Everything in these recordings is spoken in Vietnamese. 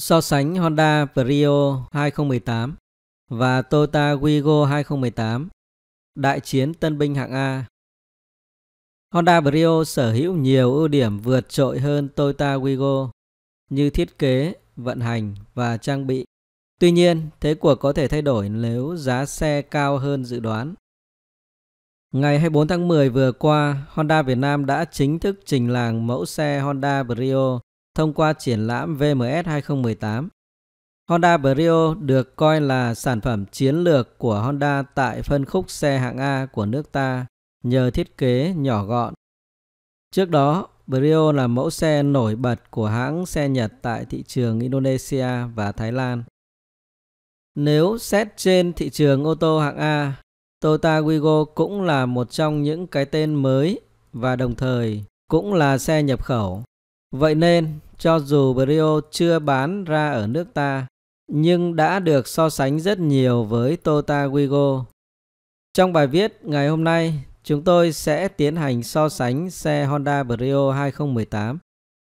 So sánh Honda Vario 2018 và Toyota Wigo 2018, đại chiến tân binh hạng A. Honda Vario sở hữu nhiều ưu điểm vượt trội hơn Toyota Wigo như thiết kế, vận hành và trang bị. Tuy nhiên, thế cuộc có thể thay đổi nếu giá xe cao hơn dự đoán. Ngày 24 tháng 10 vừa qua, Honda Việt Nam đã chính thức trình làng mẫu xe Honda Vario thông qua triển lãm VMS 2018. Honda Brio được coi là sản phẩm chiến lược của Honda tại phân khúc xe hạng A của nước ta nhờ thiết kế nhỏ gọn. Trước đó, Brio là mẫu xe nổi bật của hãng xe Nhật tại thị trường Indonesia và Thái Lan. Nếu xét trên thị trường ô tô hạng A, Toyota Wigo cũng là một trong những cái tên mới và đồng thời cũng là xe nhập khẩu Vậy nên, cho dù Brio chưa bán ra ở nước ta, nhưng đã được so sánh rất nhiều với Tota Wigo. Trong bài viết ngày hôm nay, chúng tôi sẽ tiến hành so sánh xe Honda Brio 2018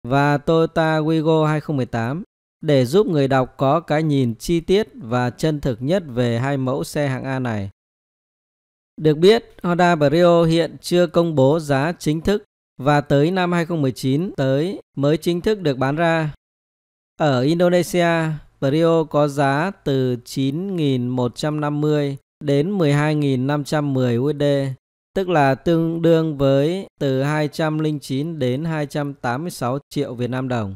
và Toyota Wigo 2018 để giúp người đọc có cái nhìn chi tiết và chân thực nhất về hai mẫu xe hạng A này. Được biết, Honda Brio hiện chưa công bố giá chính thức và tới năm 2019 tới mới chính thức được bán ra. Ở Indonesia, Brio có giá từ 9.150 đến 12.510 USD, tức là tương đương với từ 209 đến 286 triệu Việt Nam đồng.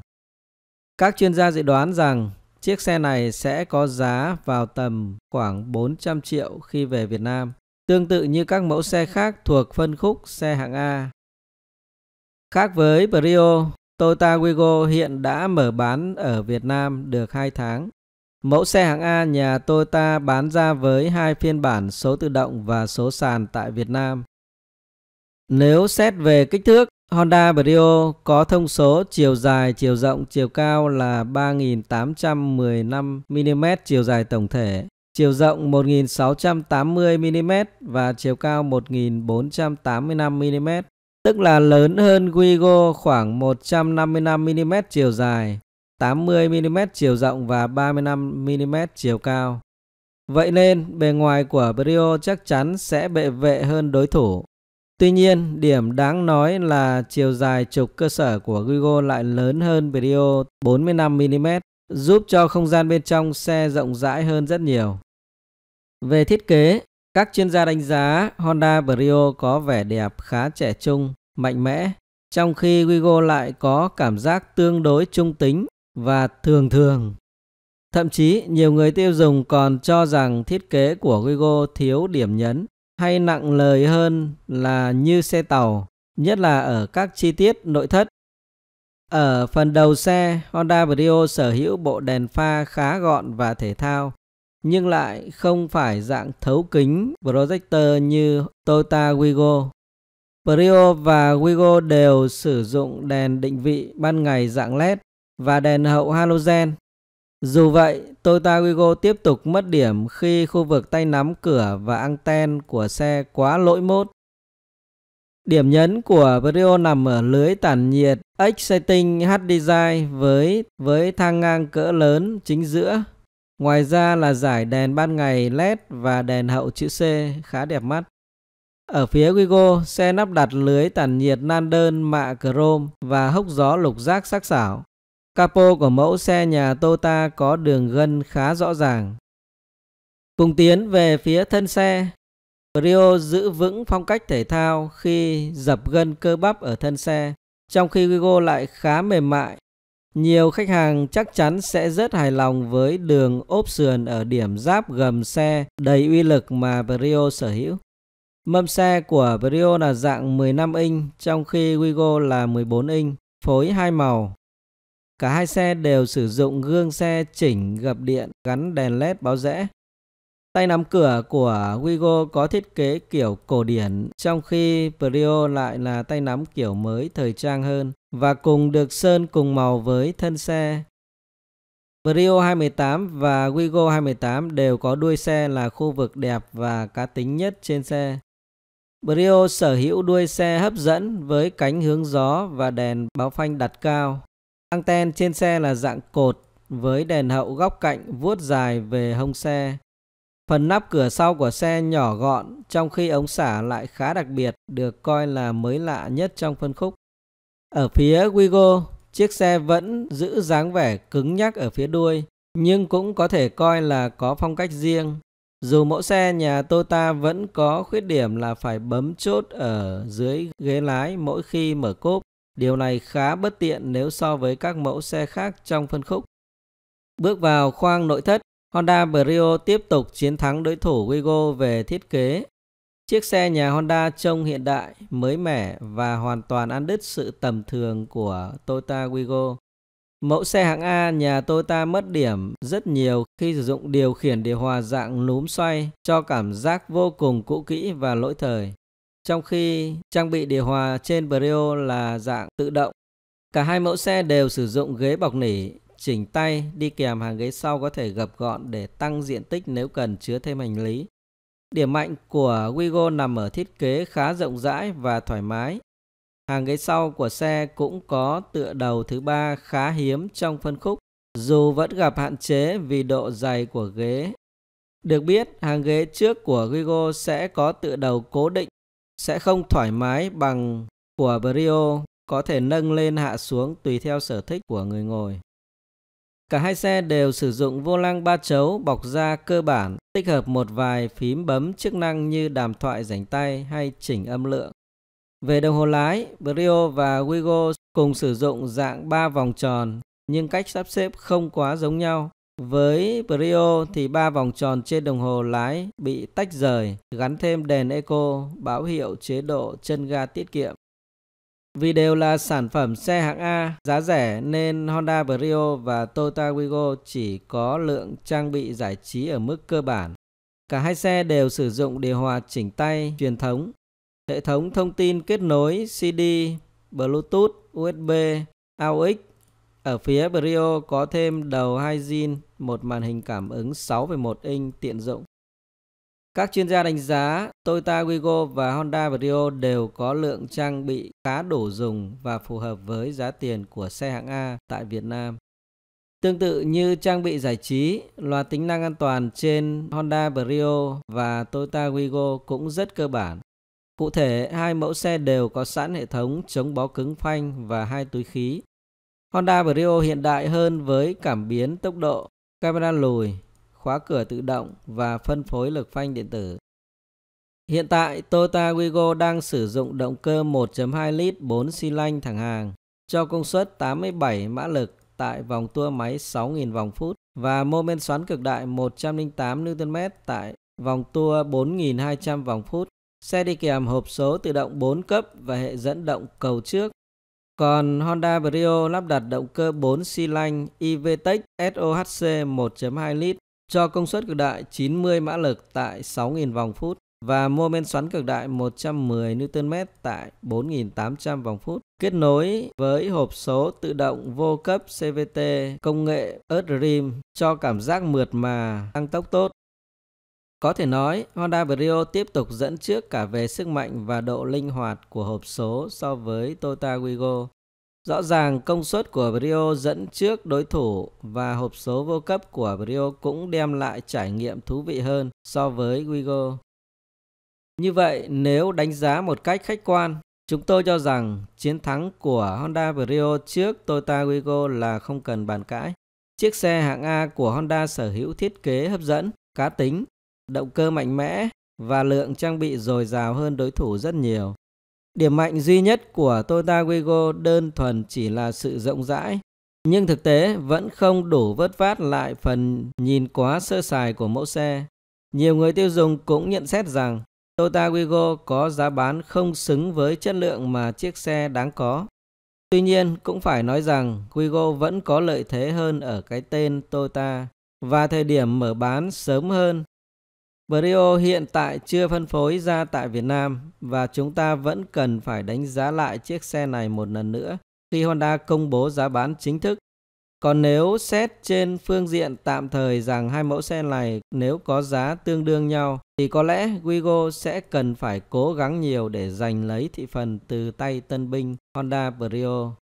Các chuyên gia dự đoán rằng chiếc xe này sẽ có giá vào tầm khoảng 400 triệu khi về Việt Nam, tương tự như các mẫu xe khác thuộc phân khúc xe hạng A. Khác với Brio, Toyota Wigo hiện đã mở bán ở Việt Nam được 2 tháng. Mẫu xe hạng A nhà Toyota bán ra với hai phiên bản số tự động và số sàn tại Việt Nam. Nếu xét về kích thước, Honda Brio có thông số chiều dài, chiều rộng, chiều cao là 3.815 mm chiều dài tổng thể, chiều rộng 1.680 mm và chiều cao 1.485 mm tức là lớn hơn Guigo khoảng 155mm chiều dài, 80mm chiều rộng và 35mm chiều cao. Vậy nên, bề ngoài của Brio chắc chắn sẽ bệ vệ hơn đối thủ. Tuy nhiên, điểm đáng nói là chiều dài trục cơ sở của Guigo lại lớn hơn Brio 45mm, giúp cho không gian bên trong xe rộng rãi hơn rất nhiều. Về thiết kế, các chuyên gia đánh giá Honda Brio có vẻ đẹp khá trẻ trung mạnh mẽ, trong khi Wigo lại có cảm giác tương đối trung tính và thường thường. Thậm chí nhiều người tiêu dùng còn cho rằng thiết kế của Wigo thiếu điểm nhấn hay nặng lời hơn là như xe tàu, nhất là ở các chi tiết nội thất. Ở phần đầu xe, Honda Brio sở hữu bộ đèn pha khá gọn và thể thao, nhưng lại không phải dạng thấu kính projector như Toyota Wigo. Brio và Wigo đều sử dụng đèn định vị ban ngày dạng LED và đèn hậu halogen. Dù vậy, Toyota Wigo tiếp tục mất điểm khi khu vực tay nắm cửa và anten của xe quá lỗi mốt. Điểm nhấn của Brio nằm ở lưới tản nhiệt Exciting H Design với với thang ngang cỡ lớn chính giữa. Ngoài ra là giải đèn ban ngày LED và đèn hậu chữ C khá đẹp mắt. Ở phía Wigo, xe nắp đặt lưới tản nhiệt nan đơn mạ chrome và hốc gió lục giác sắc sảo. Capo của mẫu xe nhà Toyota có đường gân khá rõ ràng. Cùng tiến về phía thân xe, Brio giữ vững phong cách thể thao khi dập gân cơ bắp ở thân xe, trong khi Wigo lại khá mềm mại. Nhiều khách hàng chắc chắn sẽ rất hài lòng với đường ốp sườn ở điểm giáp gầm xe đầy uy lực mà Brio sở hữu. Mâm xe của Brio là dạng 15 inch, trong khi Wigo là 14 inch, phối hai màu. Cả hai xe đều sử dụng gương xe chỉnh gập điện gắn đèn led báo rẽ. Tay nắm cửa của Wigo có thiết kế kiểu cổ điển, trong khi Brio lại là tay nắm kiểu mới thời trang hơn và cùng được sơn cùng màu với thân xe. Brio 218 và Wigo 218 đều có đuôi xe là khu vực đẹp và cá tính nhất trên xe. Brio sở hữu đuôi xe hấp dẫn với cánh hướng gió và đèn báo phanh đặt cao. Anten trên xe là dạng cột với đèn hậu góc cạnh vuốt dài về hông xe. Phần nắp cửa sau của xe nhỏ gọn trong khi ống xả lại khá đặc biệt được coi là mới lạ nhất trong phân khúc. Ở phía Wigo, chiếc xe vẫn giữ dáng vẻ cứng nhắc ở phía đuôi nhưng cũng có thể coi là có phong cách riêng dù mẫu xe nhà Toyota vẫn có khuyết điểm là phải bấm chốt ở dưới ghế lái mỗi khi mở cốp. Điều này khá bất tiện nếu so với các mẫu xe khác trong phân khúc. Bước vào khoang nội thất, Honda Brio tiếp tục chiến thắng đối thủ Wigo về thiết kế. Chiếc xe nhà Honda trông hiện đại, mới mẻ và hoàn toàn ăn đứt sự tầm thường của Toyota Wigo. Mẫu xe hạng A nhà Toyota mất điểm rất nhiều khi sử dụng điều khiển điều hòa dạng núm xoay cho cảm giác vô cùng cũ kỹ và lỗi thời. Trong khi trang bị điều hòa trên Brio là dạng tự động. Cả hai mẫu xe đều sử dụng ghế bọc nỉ, chỉnh tay đi kèm hàng ghế sau có thể gập gọn để tăng diện tích nếu cần chứa thêm hành lý. Điểm mạnh của Wigo nằm ở thiết kế khá rộng rãi và thoải mái, Hàng ghế sau của xe cũng có tựa đầu thứ ba khá hiếm trong phân khúc, dù vẫn gặp hạn chế vì độ dày của ghế. Được biết, hàng ghế trước của Gigo sẽ có tựa đầu cố định, sẽ không thoải mái bằng của Brio, có thể nâng lên hạ xuống tùy theo sở thích của người ngồi. Cả hai xe đều sử dụng vô lăng ba chấu bọc da cơ bản, tích hợp một vài phím bấm chức năng như đàm thoại rảnh tay hay chỉnh âm lượng. Về đồng hồ lái, Brio và Wigo cùng sử dụng dạng 3 vòng tròn nhưng cách sắp xếp không quá giống nhau. Với Brio thì ba vòng tròn trên đồng hồ lái bị tách rời, gắn thêm đèn eco báo hiệu chế độ chân ga tiết kiệm. Vì đều là sản phẩm xe hạng A giá rẻ nên Honda Brio và Toyota Wigo chỉ có lượng trang bị giải trí ở mức cơ bản. Cả hai xe đều sử dụng điều hòa chỉnh tay truyền thống Hệ thống thông tin kết nối CD, Bluetooth, USB, AUX. Ở phía Brio có thêm đầu 2 zin, một màn hình cảm ứng 6,1 inch tiện dụng. Các chuyên gia đánh giá Toyota Wigo và Honda Brio đều có lượng trang bị khá đủ dùng và phù hợp với giá tiền của xe hạng A tại Việt Nam. Tương tự như trang bị giải trí, loạt tính năng an toàn trên Honda Brio và Toyota Wigo cũng rất cơ bản. Cụ thể, hai mẫu xe đều có sẵn hệ thống chống bó cứng phanh và hai túi khí. Honda Brio hiện đại hơn với cảm biến tốc độ, camera lùi, khóa cửa tự động và phân phối lực phanh điện tử. Hiện tại, Toyota Wigo đang sử dụng động cơ 1.2 lít 4 xi lanh thẳng hàng cho công suất 87 mã lực tại vòng tua máy 6.000 vòng phút và mô men xoắn cực đại 108 Nm tại vòng tua 4.200 vòng phút xe đi kèm hộp số tự động 4 cấp và hệ dẫn động cầu trước. Còn Honda Brio lắp đặt động cơ 4 xi lanh EVTEC SOHC 1.2 lít cho công suất cực đại 90 mã lực tại 6.000 vòng phút và mô men xoắn cực đại 110 Nm tại 4.800 vòng phút. Kết nối với hộp số tự động vô cấp CVT công nghệ Earth Rim cho cảm giác mượt mà, tăng tốc tốt. Có thể nói, Honda Brio tiếp tục dẫn trước cả về sức mạnh và độ linh hoạt của hộp số so với Toyota Wigo. Rõ ràng công suất của Brio dẫn trước đối thủ và hộp số vô cấp của Brio cũng đem lại trải nghiệm thú vị hơn so với Wigo. Như vậy, nếu đánh giá một cách khách quan, chúng tôi cho rằng chiến thắng của Honda Brio trước Toyota Wigo là không cần bàn cãi. Chiếc xe hạng A của Honda sở hữu thiết kế hấp dẫn, cá tính, động cơ mạnh mẽ và lượng trang bị dồi dào hơn đối thủ rất nhiều. Điểm mạnh duy nhất của Toyota Wigo đơn thuần chỉ là sự rộng rãi, nhưng thực tế vẫn không đủ vớt vát lại phần nhìn quá sơ sài của mẫu xe. Nhiều người tiêu dùng cũng nhận xét rằng Toyota Wigo có giá bán không xứng với chất lượng mà chiếc xe đáng có. Tuy nhiên cũng phải nói rằng Wigo vẫn có lợi thế hơn ở cái tên Toyota và thời điểm mở bán sớm hơn Brio hiện tại chưa phân phối ra tại Việt Nam và chúng ta vẫn cần phải đánh giá lại chiếc xe này một lần nữa khi Honda công bố giá bán chính thức. Còn nếu xét trên phương diện tạm thời rằng hai mẫu xe này nếu có giá tương đương nhau thì có lẽ Wigo sẽ cần phải cố gắng nhiều để giành lấy thị phần từ tay tân binh Honda Brio.